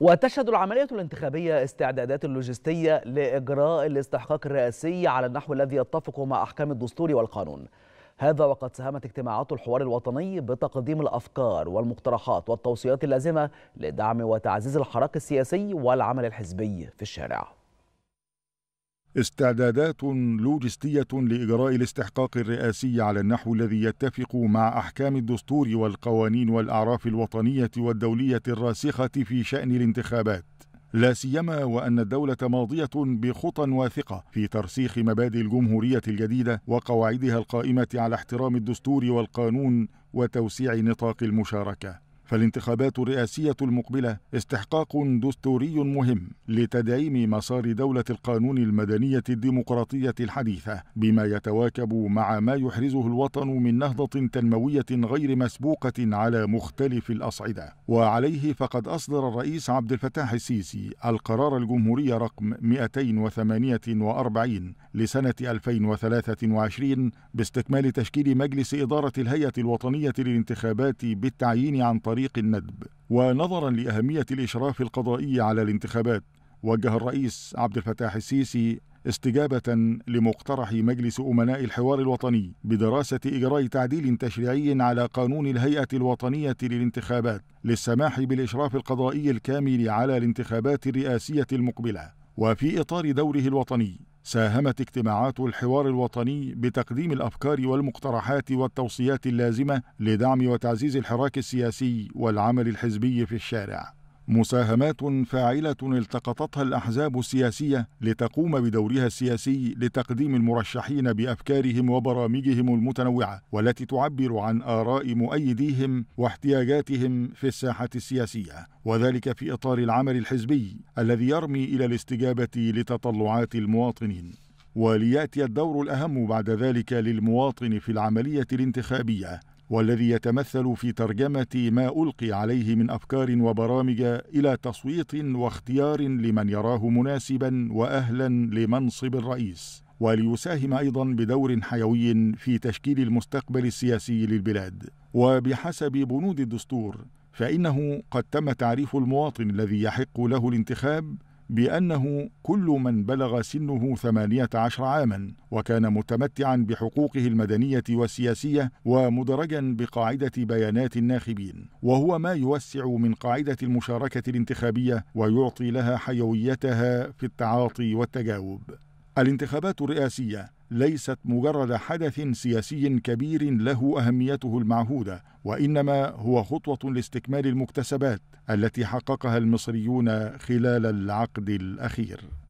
وتشهد العملية الانتخابية استعدادات لوجستية لإجراء الاستحقاق الرئاسي على النحو الذي يتفق مع أحكام الدستور والقانون هذا وقد ساهمت اجتماعات الحوار الوطني بتقديم الأفكار والمقترحات والتوصيات اللازمة لدعم وتعزيز الحراك السياسي والعمل الحزبي في الشارع استعدادات لوجستية لإجراء الاستحقاق الرئاسي على النحو الذي يتفق مع أحكام الدستور والقوانين والأعراف الوطنية والدولية الراسخة في شأن الانتخابات. لا سيما وأن الدولة ماضية بخطى واثقة في ترسيخ مبادئ الجمهورية الجديدة وقواعدها القائمة على احترام الدستور والقانون وتوسيع نطاق المشاركة. فالانتخابات الرئاسية المقبلة استحقاق دستوري مهم لتدعيم مسار دولة القانون المدنية الديمقراطية الحديثة بما يتواكب مع ما يحرزه الوطن من نهضة تنموية غير مسبوقة على مختلف الأصعدة وعليه فقد أصدر الرئيس عبد الفتاح السيسي القرار الجمهوري رقم 248 لسنة 2023 باستكمال تشكيل مجلس إدارة الهيئة الوطنية للانتخابات بالتعيين عن طريق طريق الندب ونظرا لأهمية الإشراف القضائي على الانتخابات وجه الرئيس عبد الفتاح السيسي استجابة لمقترح مجلس أمناء الحوار الوطني بدراسة إجراء تعديل تشريعي على قانون الهيئة الوطنية للانتخابات للسماح بالإشراف القضائي الكامل على الانتخابات الرئاسية المقبلة وفي إطار دوره الوطني ساهمت اجتماعات الحوار الوطني بتقديم الافكار والمقترحات والتوصيات اللازمه لدعم وتعزيز الحراك السياسي والعمل الحزبي في الشارع مساهمات فاعله التقطتها الاحزاب السياسيه لتقوم بدورها السياسي لتقديم المرشحين بافكارهم وبرامجهم المتنوعه والتي تعبر عن اراء مؤيديهم واحتياجاتهم في الساحه السياسيه وذلك في اطار العمل الحزبي الذي يرمي الى الاستجابه لتطلعات المواطنين ولياتي الدور الاهم بعد ذلك للمواطن في العمليه الانتخابيه والذي يتمثل في ترجمه ما القي عليه من افكار وبرامج الى تصويت واختيار لمن يراه مناسبا واهلا لمنصب الرئيس وليساهم ايضا بدور حيوي في تشكيل المستقبل السياسي للبلاد وبحسب بنود الدستور فانه قد تم تعريف المواطن الذي يحق له الانتخاب بأنه كل من بلغ سنه 18 عاما وكان متمتعا بحقوقه المدنية والسياسية ومدرجا بقاعدة بيانات الناخبين وهو ما يوسع من قاعدة المشاركة الانتخابية ويعطي لها حيويتها في التعاطي والتجاوب الانتخابات الرئاسية ليست مجرد حدث سياسي كبير له اهميته المعهوده وانما هو خطوه لاستكمال المكتسبات التي حققها المصريون خلال العقد الاخير